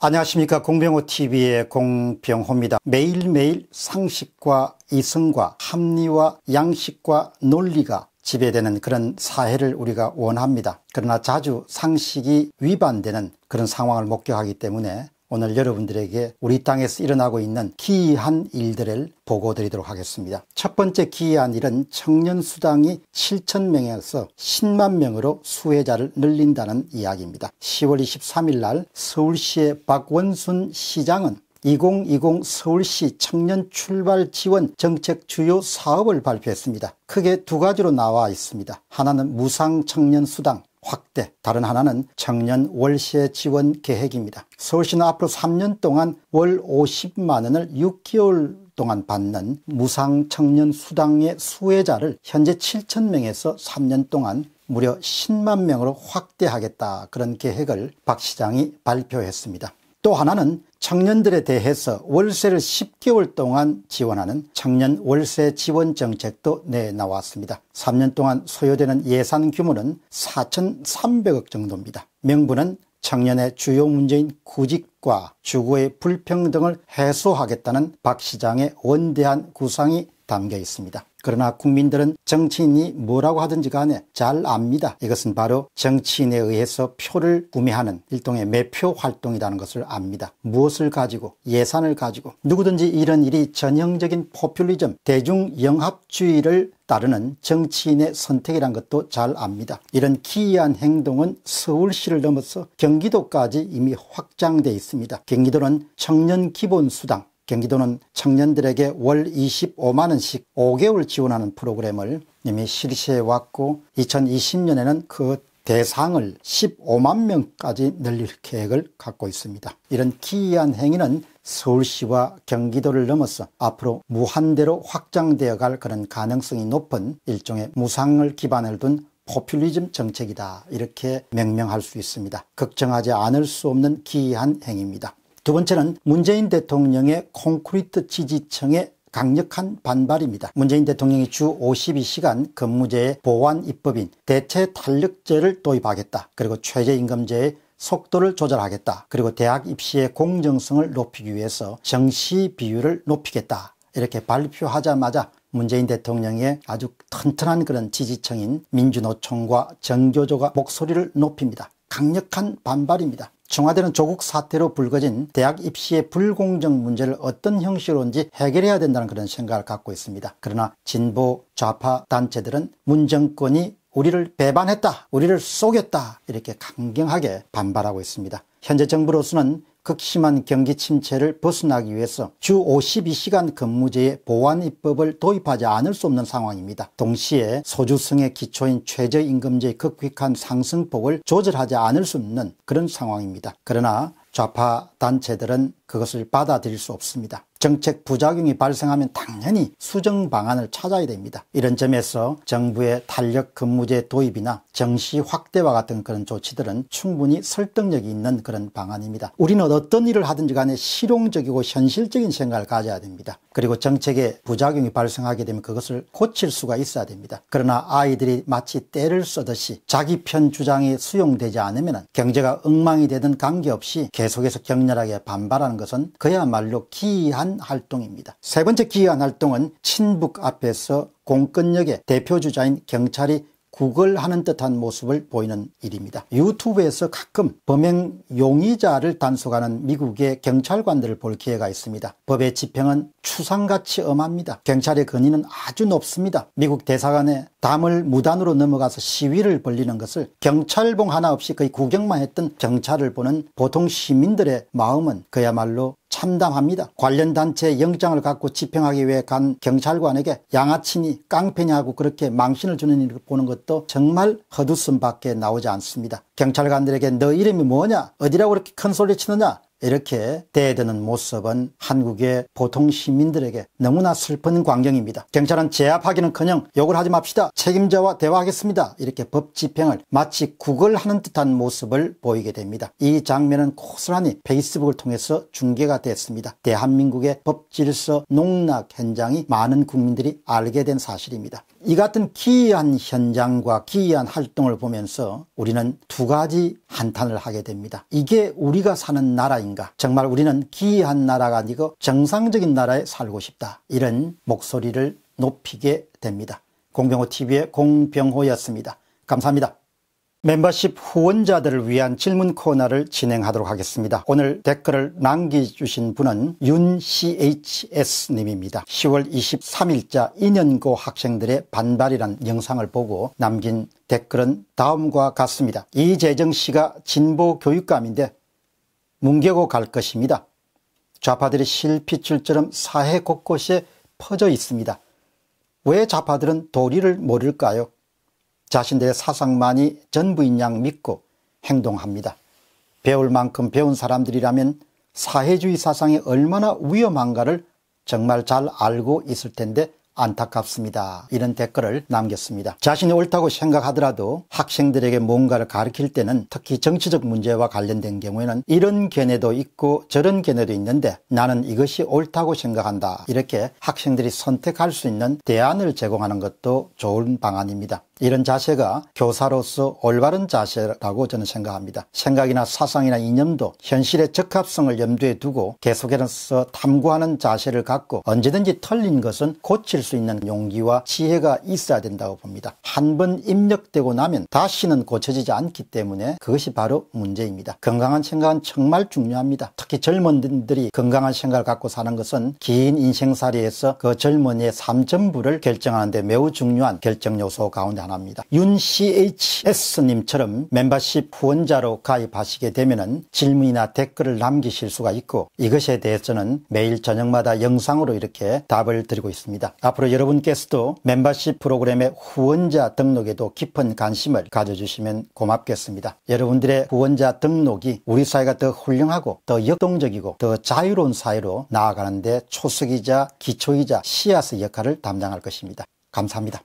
안녕하십니까 공병호TV의 공병호입니다. 매일매일 상식과 이성과 합리와 양식과 논리가 지배되는 그런 사회를 우리가 원합니다. 그러나 자주 상식이 위반되는 그런 상황을 목격하기 때문에 오늘 여러분들에게 우리 땅에서 일어나고 있는 기이한 일들을 보고 드리도록 하겠습니다. 첫 번째 기이한 일은 청년 수당이 7천명에서 10만 명으로 수혜자를 늘린다는 이야기입니다. 10월 23일 날 서울시의 박원순 시장은 2020 서울시 청년 출발 지원 정책 주요 사업을 발표했습니다. 크게 두 가지로 나와 있습니다. 하나는 무상 청년 수당, 확대, 다른 하나는 청년 월세 지원 계획입니다. 서울시는 앞으로 3년 동안 월 50만 원을 6개월 동안 받는 무상 청년 수당의 수혜자를 현재 7천 명에서 3년 동안 무려 10만 명으로 확대하겠다 그런 계획을 박 시장이 발표했습니다. 또 하나는 청년들에 대해서 월세를 10개월 동안 지원하는 청년 월세 지원 정책도 내나왔습니다. 3년 동안 소요되는 예산 규모는 4,300억 정도입니다. 명분은 청년의 주요 문제인 구직과 주거의 불평등을 해소하겠다는 박 시장의 원대한 구상이 담겨 있습니다. 그러나 국민들은 정치인이 뭐라고 하든지 간에 잘 압니다. 이것은 바로 정치인에 의해서 표를 구매하는 일동의 매표 활동이라는 것을 압니다. 무엇을 가지고 예산을 가지고 누구든지 이런 일이 전형적인 포퓰리즘 대중영합주의를 따르는 정치인의 선택이란 것도 잘 압니다. 이런 기이한 행동은 서울시를 넘어서 경기도까지 이미 확장돼 있습니다. 경기도는 청년 기본수당 경기도는 청년들에게 월 25만 원씩 5개월 지원하는 프로그램을 이미 실시해 왔고 2020년에는 그 대상을 15만 명까지 늘릴 계획을 갖고 있습니다. 이런 기이한 행위는 서울시와 경기도를 넘어서 앞으로 무한대로 확장되어 갈 그런 가능성이 높은 일종의 무상을 기반을 둔 포퓰리즘 정책이다 이렇게 명명할 수 있습니다. 걱정하지 않을 수 없는 기이한 행위입니다. 두 번째는 문재인 대통령의 콘크리트 지지층의 강력한 반발입니다. 문재인 대통령이 주 52시간 근무제의 보완 입법인 대체 탄력제를 도입하겠다. 그리고 최저임금제의 속도를 조절하겠다. 그리고 대학 입시의 공정성을 높이기 위해서 정시 비율을 높이겠다. 이렇게 발표하자마자 문재인 대통령의 아주 튼튼한 그런 지지층인 민주노총과 정교조가 목소리를 높입니다. 강력한 반발입니다. 청와대는 조국 사태로 불거진 대학 입시의 불공정 문제를 어떤 형식으로든지 해결해야 된다는 그런 생각을 갖고 있습니다. 그러나 진보 좌파 단체들은 문정권이 우리를 배반했다, 우리를 속였다 이렇게 강경하게 반발하고 있습니다. 현재 정부로서는 극심한 경기 침체를 벗어나기 위해서 주 52시간 근무제의 보완 입법을 도입하지 않을 수 없는 상황입니다. 동시에 소주성의 기초인 최저임금제의 극익한 상승폭을 조절하지 않을 수 없는 그런 상황입니다. 그러나 좌파 단체들은 그것을 받아들일 수 없습니다. 정책 부작용이 발생하면 당연히 수정 방안을 찾아야 됩니다. 이런 점에서 정부의 탄력 근무제 도입이나 정시 확대와 같은 그런 조치들은 충분히 설득력이 있는 그런 방안입니다. 우리는 어떤 일을 하든지 간에 실용적이고 현실적인 생각을 가져야 됩니다. 그리고 정책에 부작용이 발생하게 되면 그것을 고칠 수가 있어야 됩니다. 그러나 아이들이 마치 때를 써듯이 자기 편 주장이 수용되지 않으면 경제가 엉망이 되든 관계없이 계속해서 격렬하게 반발하는 것은 그야말로 기이한 기한 활동입니다. 세 번째 기이한 활동은 친북 앞에서 공권력의 대표 주자인 경찰이 구걸하는 듯한 모습을 보이는 일입니다. 유튜브에서 가끔 범행 용의자를 단속하는 미국의 경찰관들을 볼 기회가 있습니다. 법의 집행은 추상같이 엄합니다. 경찰의 권위는 아주 높습니다. 미국 대사관에 담을 무단으로 넘어가서 시위를 벌리는 것을 경찰봉 하나 없이 거의 구경만 했던 경찰을 보는 보통 시민들의 마음은 그야말로 참담합니다. 관련 단체 영장을 갖고 집행하기 위해 간 경찰관에게 양아치니 깡패냐고 그렇게 망신을 주는 일을 보는 것도 정말 헛웃음밖에 나오지 않습니다. 경찰관들에게 너 이름이 뭐냐 어디라고 그렇게 큰 소리 치느냐 이렇게 대드는 모습은 한국의 보통 시민들에게 너무나 슬픈 광경입니다. 경찰은 제압하기는커녕 욕을 하지 맙시다. 책임자와 대화하겠습니다. 이렇게 법 집행을 마치 구걸하는 듯한 모습을 보이게 됩니다. 이 장면은 고스란히 페이스북을 통해서 중계가 됐습니다. 대한민국의 법 질서 농락 현장이 많은 국민들이 알게 된 사실입니다. 이 같은 기이한 현장과 기이한 활동을 보면서 우리는 두 가지 한탄을 하게 됩니다. 이게 우리가 사는 나라인가? 정말 우리는 기이한 나라가 아니고 정상적인 나라에 살고 싶다. 이런 목소리를 높이게 됩니다. 공병호 TV의 공병호였습니다. 감사합니다. 멤버십 후원자들을 위한 질문 코너를 진행하도록 하겠습니다. 오늘 댓글을 남겨주신 분은 윤CHS님입니다. 10월 23일자 2년고 학생들의 반발이란 영상을 보고 남긴 댓글은 다음과 같습니다. 이재정 씨가 진보 교육감인데 뭉개고 갈 것입니다. 좌파들이 실핏줄처럼 사회 곳곳에 퍼져 있습니다. 왜 좌파들은 도리를 모를까요? 자신들의 사상만이 전부인 양 믿고 행동합니다. 배울 만큼 배운 사람들이라면 사회주의 사상이 얼마나 위험한가를 정말 잘 알고 있을 텐데 안타깝습니다. 이런 댓글을 남겼습니다. 자신이 옳다고 생각하더라도 학생들에게 뭔가를 가르칠 때는 특히 정치적 문제와 관련된 경우에는 이런 견해도 있고 저런 견해도 있는데 나는 이것이 옳다고 생각한다. 이렇게 학생들이 선택할 수 있는 대안을 제공하는 것도 좋은 방안입니다. 이런 자세가 교사로서 올바른 자세라고 저는 생각합니다. 생각이나 사상이나 이념도 현실의 적합성을 염두에 두고 계속해서 탐구하는 자세를 갖고 언제든지 틀린 것은 고칠 수 있는 용기와 지혜가 있어야 된다고 봅니다. 한 번 입력되고 나면 다시는 고쳐지지 않기 때문에 그것이 바로 문제입니다. 건강한 생각은 정말 중요합니다. 특히 젊은들이 건강한 생각을 갖고 사는 것은 긴 인생살이에서 그 젊은이의 삶 전부를 결정하는데 매우 중요한 결정 요소 가운데 합니다. 윤CHS님처럼 멤버십 후원자로 가입하시게 되면 질문이나 댓글을 남기실 수가 있고 이것에 대해서는 매일 저녁마다 영상으로 이렇게 답을 드리고 있습니다. 앞으로 여러분께서도 멤버십 프로그램의 후원자 등록에도 깊은 관심을 가져주시면 고맙겠습니다. 여러분들의 후원자 등록이 우리 사회가 더 훌륭하고 더 역동적이고 더 자유로운 사회로 나아가는데 초석이자 기초이자 씨앗의 역할을 담당할 것입니다. 감사합니다.